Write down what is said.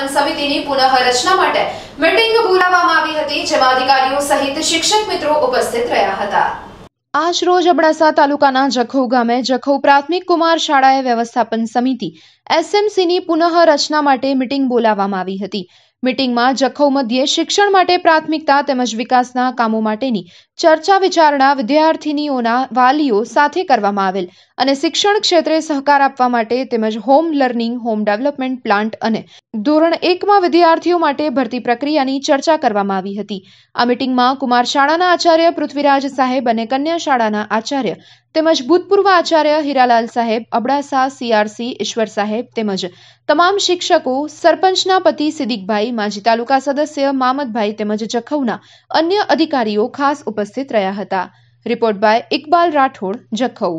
વ્યવસ્થાપન સમિતિની પુનઃરચના માટે મિટિંગ બોલાવવામાં આવી હતી જેમાં અધિકારીઓ સહિત શિક્ષક મિત્રો ઉપસ્થિત રહ્યા હતા આજ રોજ અબડાસા તાલુકાના જખૌ ગામે જખૌ પ્રાથમિક કુમાર શાળાએ વ્યવસ્થાપન સમિતિ એસએમસીની પુનઃ રચના માટે મીટિંગ બોલાવવામાં આવી હતી મિટિંગમાં જખૌ મધ્યે શિક્ષણ માટે પ્રાથમિકતા તેમજ વિકાસના કામો માટેની ચર્ચા વિચારણા વિદ્યાર્થીનીઓના વાલીઓ સાથે કરવામાં આવેલ અને શિક્ષણ ક્ષેત્રે સહકાર આપવા માટે તેમજ home learning home development plant અને ધોરણ એકમાં વિદ્યાર્થીઓ માટે ભરતી પ્રક્રિયાની ચર્ચા કરવામાં આવી હતી આ મીટિંગમાં કુમાર શાળાના આચાર્ય પૃથ્વીરાજ સાહેબ અને કન્યા શાળાના આચાર્ય તેમજ ભૂતપૂર્વ આચાર્ય હીરાલાલ સાહેબ અબડાસા સીઆરસી ઈશ્વર સાહેબ તેમજ તમામ શિક્ષકો સરપંચના પતિ સિદ્દિકભાઈ માજી તાલુકા સદસ્ય મામદભાઈ તેમજ જખૌના અન્ય અધિકારીઓ ખાસ ઉપસ્થિત રહ્યા હતા રિપોર્ટ બાય ઇકબાલ રાઠોડ જખૌ